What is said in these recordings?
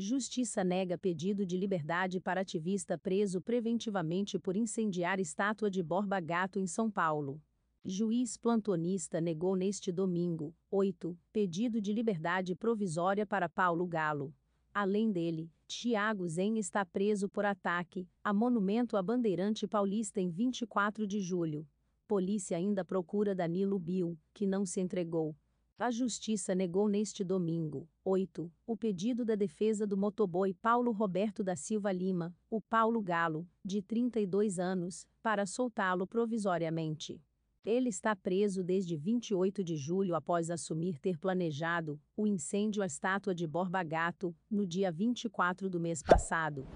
Justiça nega pedido de liberdade para ativista preso preventivamente por incendiar estátua de Borba Gato em São Paulo. Juiz plantonista negou neste domingo, 8, pedido de liberdade provisória para Paulo Galo. Além dele, Tiago Zen está preso por ataque a monumento a bandeirante paulista em 24 de julho. Polícia ainda procura Danilo Bill, que não se entregou. A Justiça negou neste domingo, 8, o pedido da defesa do motoboy Paulo Roberto da Silva Lima, o Paulo Galo, de 32 anos, para soltá-lo provisoriamente. Ele está preso desde 28 de julho após assumir ter planejado o incêndio à estátua de Borba Gato, no dia 24 do mês passado.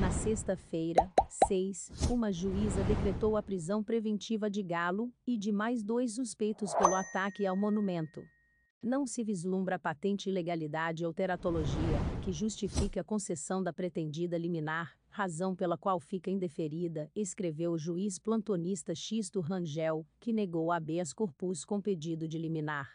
Na sexta-feira, 6, uma juíza decretou a prisão preventiva de Galo e de mais dois suspeitos pelo ataque ao monumento. Não se vislumbra patente ilegalidade ou teratologia que justifique a concessão da pretendida liminar, razão pela qual fica indeferida, escreveu o juiz plantonista Xisto Rangel, que negou a habeas corpus com pedido de liminar.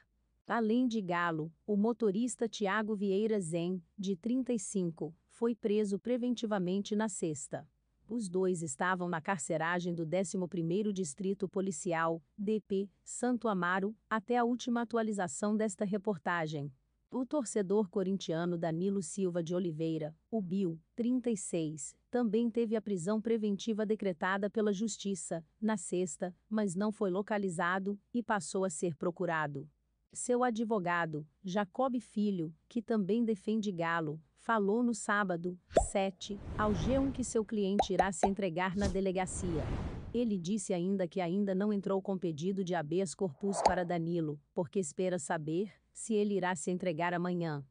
Além de Galo, o motorista Tiago Vieira Zen, de 35, foi preso preventivamente na sexta. Os dois estavam na carceragem do 11º Distrito Policial, DP, Santo Amaro, até a última atualização desta reportagem. O torcedor corintiano Danilo Silva de Oliveira, o Bill, 36, também teve a prisão preventiva decretada pela Justiça, na sexta, mas não foi localizado e passou a ser procurado. Seu advogado, Jacob Filho, que também defende Galo, falou no sábado, 7, ao G1 que seu cliente irá se entregar na delegacia. Ele disse ainda que ainda não entrou com pedido de habeas corpus para Danilo, porque espera saber se ele irá se entregar amanhã.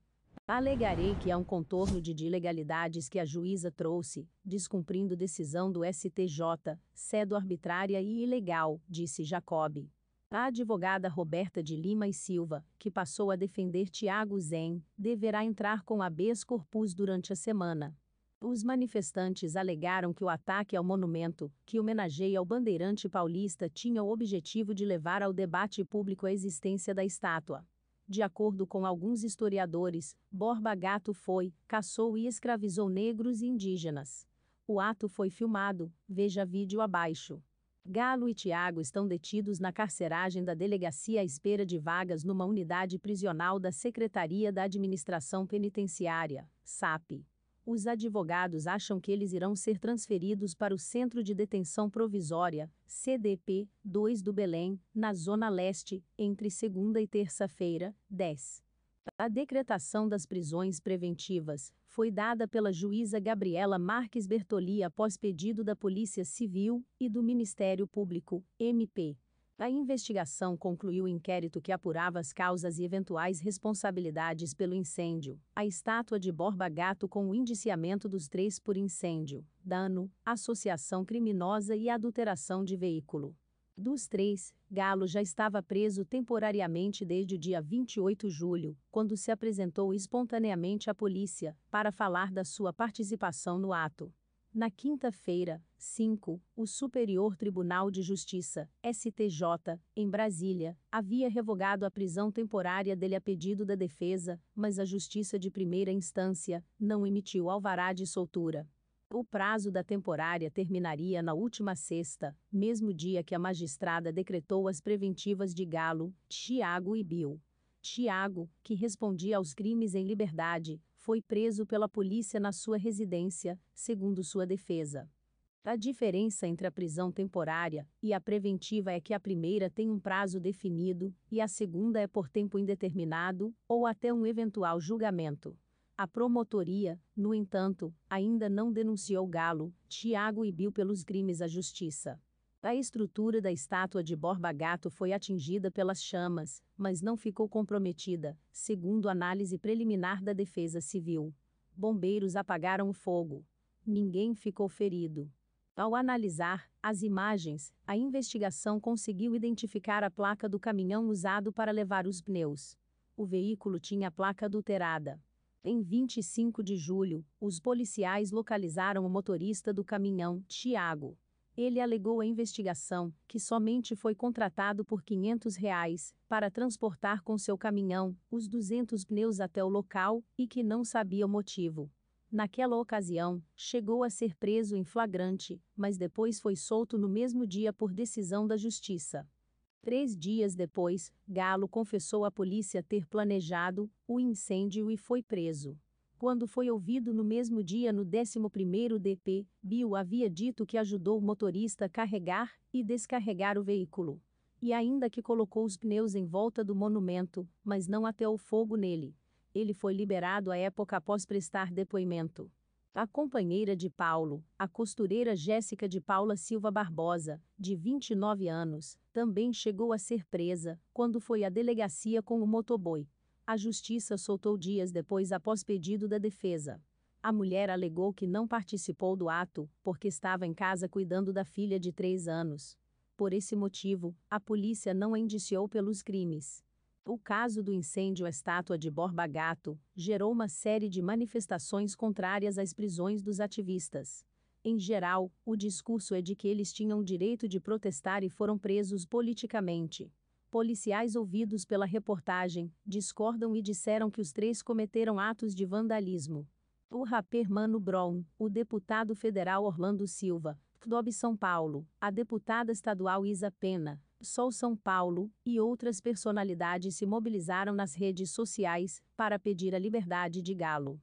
Alegarei que há um contorno de ilegalidades que a juíza trouxe, descumprindo decisão do STJ, cedo arbitrária e ilegal, disse Jacob. A advogada Roberta de Lima e Silva, que passou a defender Tiago Zen, deverá entrar com habeas corpus durante a semana. Os manifestantes alegaram que o ataque ao monumento, que homenageia o bandeirante paulista, tinha o objetivo de levar ao debate público a existência da estátua. De acordo com alguns historiadores, Borba Gato foi, caçou e escravizou negros e indígenas. O ato foi filmado, veja vídeo abaixo. Galo e Tiago estão detidos na carceragem da delegacia à espera de vagas numa unidade prisional da Secretaria da Administração Penitenciária, SAP. Os advogados acham que eles irão ser transferidos para o Centro de Detenção Provisória, CDP, 2 do Belém, na Zona Leste, entre segunda e terça-feira, 10. A decretação das prisões preventivas foi dada pela juíza Gabriela Marques Bertoli após pedido da Polícia Civil e do Ministério Público, MP. A investigação concluiu o inquérito que apurava as causas e eventuais responsabilidades pelo incêndio, a estátua de Borba Gato com o indiciamento dos três por incêndio, dano, associação criminosa e adulteração de veículo. Dos três, Galo já estava preso temporariamente desde o dia 28 de julho, quando se apresentou espontaneamente à polícia para falar da sua participação no ato. Na quinta-feira, 5, o Superior Tribunal de Justiça, STJ, em Brasília, havia revogado a prisão temporária dele a pedido da defesa, mas a Justiça de Primeira Instância não emitiu alvará de soltura. O prazo da temporária terminaria na última sexta, mesmo dia que a magistrada decretou as preventivas de Galo, Tiago e Bill. Tiago, que respondia aos crimes em liberdade, foi preso pela polícia na sua residência, segundo sua defesa. A diferença entre a prisão temporária e a preventiva é que a primeira tem um prazo definido e a segunda é por tempo indeterminado ou até um eventual julgamento. A promotoria, no entanto, ainda não denunciou Galo, Tiago e Bill pelos crimes à justiça. A estrutura da estátua de Borba Gato foi atingida pelas chamas, mas não ficou comprometida, segundo análise preliminar da Defesa Civil. Bombeiros apagaram o fogo. Ninguém ficou ferido. Ao analisar as imagens, a investigação conseguiu identificar a placa do caminhão usado para levar os pneus. O veículo tinha a placa adulterada. Em 25 de julho, os policiais localizaram o motorista do caminhão, Tiago. Ele alegou à investigação que somente foi contratado por R$ 500 reais para transportar com seu caminhão os 200 pneus até o local e que não sabia o motivo. Naquela ocasião, chegou a ser preso em flagrante, mas depois foi solto no mesmo dia por decisão da Justiça. Três dias depois, Galo confessou à polícia ter planejado o incêndio e foi preso. Quando foi ouvido no mesmo dia no 11º DP, Bill havia dito que ajudou o motorista a carregar e descarregar o veículo. E ainda que colocou os pneus em volta do monumento, mas não até o fogo nele. Ele foi liberado à época após prestar depoimento a companheira de Paulo, a costureira Jéssica de Paula Silva Barbosa, de 29 anos, também chegou a ser presa quando foi à delegacia com o motoboy. A justiça soltou dias depois após pedido da defesa. A mulher alegou que não participou do ato porque estava em casa cuidando da filha de 3 anos. Por esse motivo, a polícia não a indiciou pelos crimes. O caso do incêndio à estátua de Borba Gato gerou uma série de manifestações contrárias às prisões dos ativistas. Em geral, o discurso é de que eles tinham direito de protestar e foram presos politicamente. Policiais ouvidos pela reportagem discordam e disseram que os três cometeram atos de vandalismo. O rapper Mano Brown, o deputado federal Orlando Silva, FDOB São Paulo, a deputada estadual Isa Pena, Sol São Paulo e outras personalidades se mobilizaram nas redes sociais para pedir a liberdade de Galo.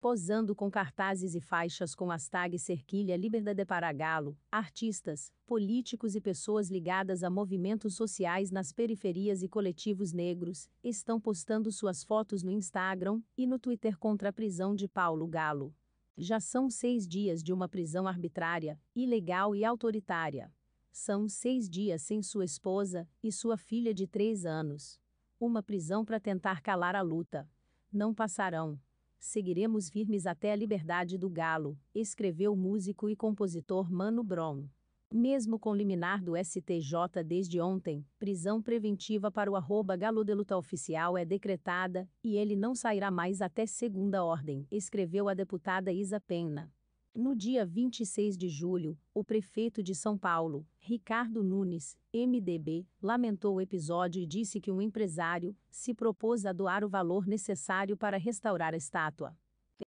Posando com cartazes e faixas com as tags Cerquilha Liberdade para Galo, artistas, políticos e pessoas ligadas a movimentos sociais nas periferias e coletivos negros estão postando suas fotos no Instagram e no Twitter contra a prisão de Paulo Galo. Já são seis dias de uma prisão arbitrária, ilegal e autoritária. São seis dias sem sua esposa e sua filha de três anos. Uma prisão para tentar calar a luta. Não passarão. Seguiremos firmes até a liberdade do galo, escreveu o músico e compositor Mano Brown. Mesmo com liminar do STJ desde ontem, prisão preventiva para o arroba galo de luta oficial é decretada e ele não sairá mais até segunda ordem, escreveu a deputada Isa Pena. No dia 26 de julho, o prefeito de São Paulo, Ricardo Nunes, MDB, lamentou o episódio e disse que um empresário se propôs a doar o valor necessário para restaurar a estátua.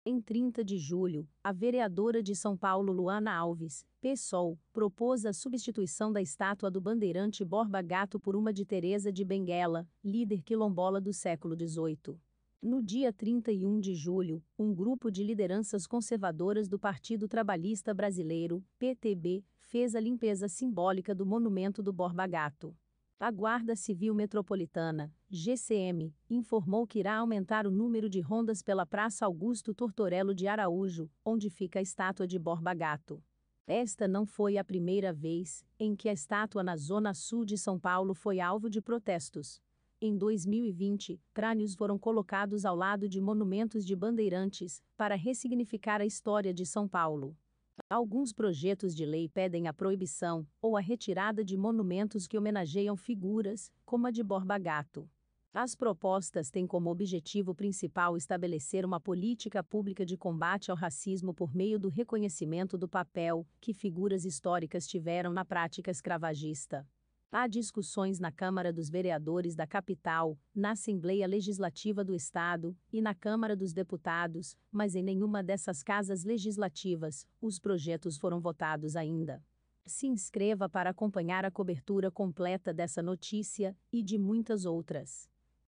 Em 30 de julho, a vereadora de São Paulo Luana Alves, PSOL, propôs a substituição da estátua do bandeirante Borba Gato por uma de Teresa de Benguela, líder quilombola do século XVIII. No dia 31 de julho, um grupo de lideranças conservadoras do Partido Trabalhista Brasileiro, PTB, fez a limpeza simbólica do monumento do Borba Gato. A Guarda Civil Metropolitana, GCM, informou que irá aumentar o número de rondas pela Praça Augusto Tortorello de Araújo, onde fica a estátua de Borba Gato. Esta não foi a primeira vez em que a estátua na zona sul de São Paulo foi alvo de protestos. Em 2020, crânios foram colocados ao lado de monumentos de bandeirantes, para ressignificar a história de São Paulo. Alguns projetos de lei pedem a proibição ou a retirada de monumentos que homenageiam figuras, como a de Borba Gato. As propostas têm como objetivo principal estabelecer uma política pública de combate ao racismo por meio do reconhecimento do papel que figuras históricas tiveram na prática escravagista. Há discussões na Câmara dos Vereadores da capital, na Assembleia Legislativa do Estado e na Câmara dos Deputados, mas em nenhuma dessas casas legislativas os projetos foram votados ainda. Se inscreva para acompanhar a cobertura completa dessa notícia e de muitas outras.